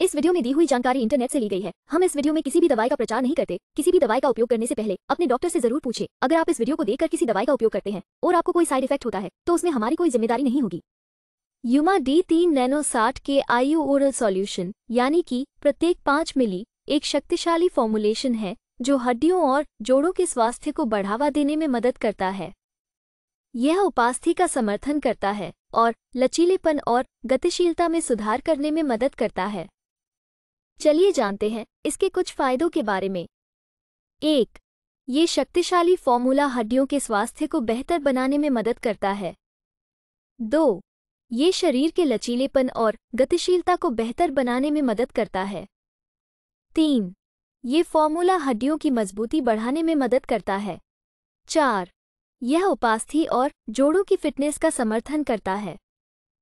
इस वीडियो में दी हुई जानकारी इंटरनेट से ली गई है हम इस वीडियो में किसी भी दवाई का प्रचार नहीं करते किसी भी दवाई का उपयोग करने से पहले अपने डॉक्टर से जरूर पूछे अगर आप इस वीडियो को देखकर किसी दवाई का उपयोग करते हैं और आपको कोई साइड इफेक्ट होता है तो उसमें हमारी कोई जिम्मेदारी नहीं होगी युमा डी तीन नैनो साठ के आयु ओरल सॉल्यूशन यानी कि प्रत्येक पांच मिली एक शक्तिशाली फॉर्मुलेशन है जो हड्डियों और जोड़ों के स्वास्थ्य को बढ़ावा देने में मदद करता है यह उपास्थि का समर्थन करता है और लचीलेपन और गतिशीलता में सुधार करने में मदद करता है चलिए जानते हैं इसके कुछ फायदों के बारे में एक ये शक्तिशाली फॉर्मूला हड्डियों के स्वास्थ्य को बेहतर बनाने में मदद करता है दो ये शरीर के लचीलेपन और गतिशीलता को बेहतर बनाने में मदद करता है तीन ये फॉर्मूला हड्डियों की मजबूती बढ़ाने में मदद करता है चार यह उपास्थि और जोड़ों की फिटनेस का समर्थन करता है